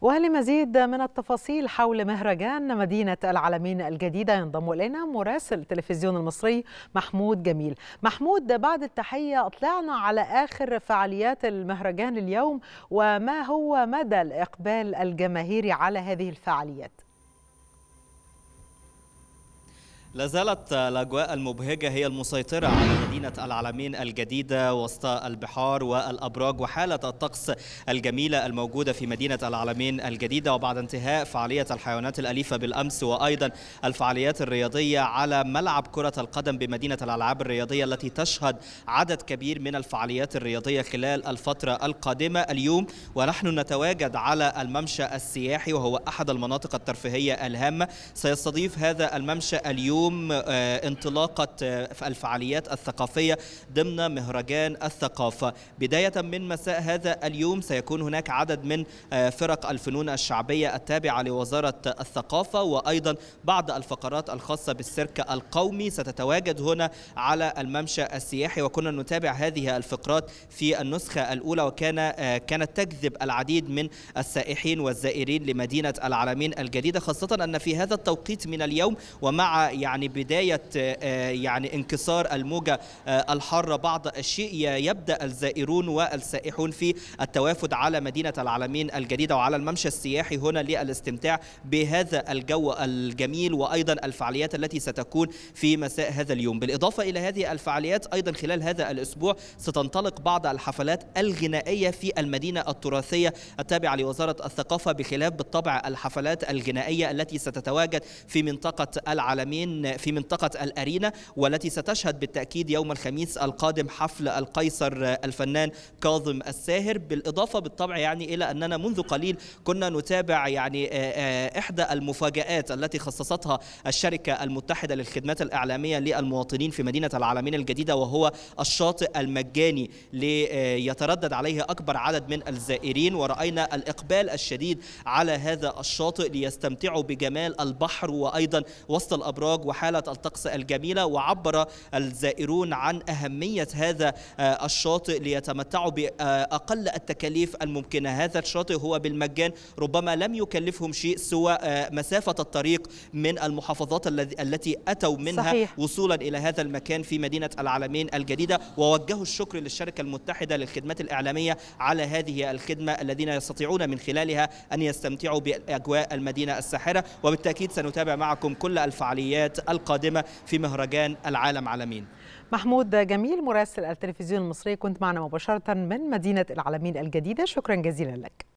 ولمزيد من التفاصيل حول مهرجان مدينة العالمين الجديدة ينضم إلينا مراسل تلفزيون المصري محمود جميل محمود بعد التحية أطلعنا على آخر فعاليات المهرجان اليوم وما هو مدى الإقبال الجماهيري على هذه الفعاليات لازالت الأجواء المبهجة هي المسيطرة على مدينة العلمين الجديدة وسط البحار والأبراج وحالة الطقس الجميلة الموجودة في مدينة العلمين الجديدة وبعد انتهاء فعالية الحيوانات الأليفة بالأمس وأيضا الفعاليات الرياضية على ملعب كرة القدم بمدينة الألعاب الرياضية التي تشهد عدد كبير من الفعاليات الرياضية خلال الفترة القادمة اليوم ونحن نتواجد على الممشى السياحي وهو أحد المناطق الترفيهية الهامة سيستضيف هذا الممشى اليوم يوم آه، انطلاقة آه، الفعاليات الثقافية ضمن مهرجان الثقافة بداية من مساء هذا اليوم سيكون هناك عدد من آه، فرق الفنون الشعبية التابعة لوزارة الثقافة وأيضا بعض الفقرات الخاصة بالسيرك القومي ستتواجد هنا على الممشى السياحي وكنا نتابع هذه الفقرات في النسخة الأولى وكان كانت تجذب العديد من السائحين والزائرين لمدينة العالمين الجديدة خاصة أن في هذا التوقيت من اليوم ومع يعني يعني بداية آه، آه، يعني انكسار الموجة آه، الحارة بعض الشيء يبدأ الزائرون والسائحون في التوافد على مدينة العالمين الجديدة وعلى الممشى السياحي هنا للاستمتاع بهذا الجو الجميل وأيضا الفعاليات التي ستكون في مساء هذا اليوم بالإضافة إلى هذه الفعاليات أيضا خلال هذا الأسبوع ستنطلق بعض الحفلات الغنائية في المدينة التراثية التابعة لوزارة الثقافة بخلاف بالطبع الحفلات الغنائية التي ستتواجد في منطقة العالمين سيكون في منطقة الأرينا والتي ستشهد بالتأكيد يوم الخميس القادم حفل القيصر الفنان كاظم الساهر بالإضافة بالطبع يعني إلى أننا منذ قليل كنا نتابع يعني آه، آه، إحدى المفاجآت التي خصصتها الشركة المتحدة للخدمات الإعلامية للمواطنين في مدينة العالمين الجديدة وهو الشاطئ المجاني ليتردد عليه أكبر عدد من الزائرين ورأينا الإقبال الشديد على هذا الشاطئ ليستمتعوا بجمال البحر وأيضا وسط الأبراج وحالة الطقس الجميلة وعبر الزائرون عن أهمية هذا آه، الشاطئ ليتمتعوا بأقل التكاليف الممكنة هذا الشاطئ هو بالمجان ربما لم يكلفهم شيء سوى آه، مسافة الطريق من المحافظات التي أتوا منها صحيح. وصولا إلى هذا المكان في مدينة العالمين الجديدة ووجهوا الشكر للشركة المتحدة للخدمات الإعلامية على هذه الخدمة الذين يستطيعون من خلالها أن يستمتعوا بأجواء المدينة الساحرة وبالتأكيد سنتابع معكم كل الفعاليات القادمة في مهرجان العالم عالمين محمود جميل مراسل التلفزيون المصري كنت معنا مباشرة من مدينة العالمين الجديدة شكرا جزيلا لك